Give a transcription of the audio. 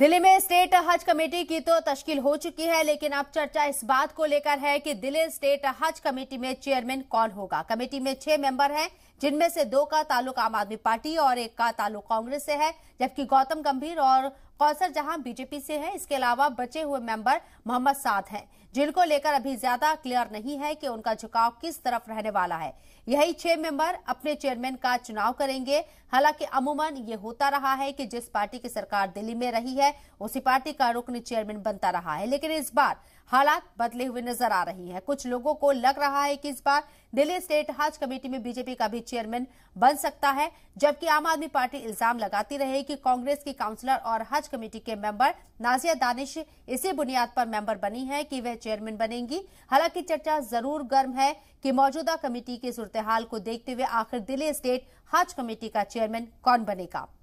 दिल्ली में state Haj committee की तो तश्कील हो चुकी है लेकिन अब चर्चा इस बात को लेकर है कि दिल्ली स्टेट हज कमेटी में चेयरमैन कौन होगा कमेटी में छह मेंबर हैं जिनमें से दो का ताल्लुक आम आदमी पार्टी और एक का ताल्लुक कांग्रेस से है जबकि गौतम गंभीर और कौसर जहां बीजेपी से हैं इसके अलावा बचे हुए मेंबर मोहम्मद साद हैं जिनको लेकर अभी ज्यादा क्लियर नहीं है कि उनका झुकाव किस तरफ रहने वाला है यही छह मेंबर अपने चेयरमैन का चुनाव करेंगे हालांकि अमूमन ये होता रहा है कि जिस पार्टी की सरकार दिल्ली में रही है उसी पार्टी का रुकन चेयरमैन बनता रहा है लेकिन इस बार हालात बदले हुए नजर आ रही है कुछ लोगों को लग रहा है कि इस बार दिल्ली स्टेट हज कमेटी में बीजेपी का भी चेयरमैन बन सकता है जबकि आम आदमी पार्टी इल्जाम लगाती रहे कि कांग्रेस की काउंसलर और हज कमेटी के मेंबर नाजिया दानिश इसी बुनियाद पर मेंबर बनी है कि वह चेयरमैन बनेंगी हालांकि चर्चा जरूर गर्म है कि मौजूदा कमेटी की सूरतहाल को देखते हुए आखिर दिल्ली स्टेट हज कमेटी का चेयरमैन कौन बनेगा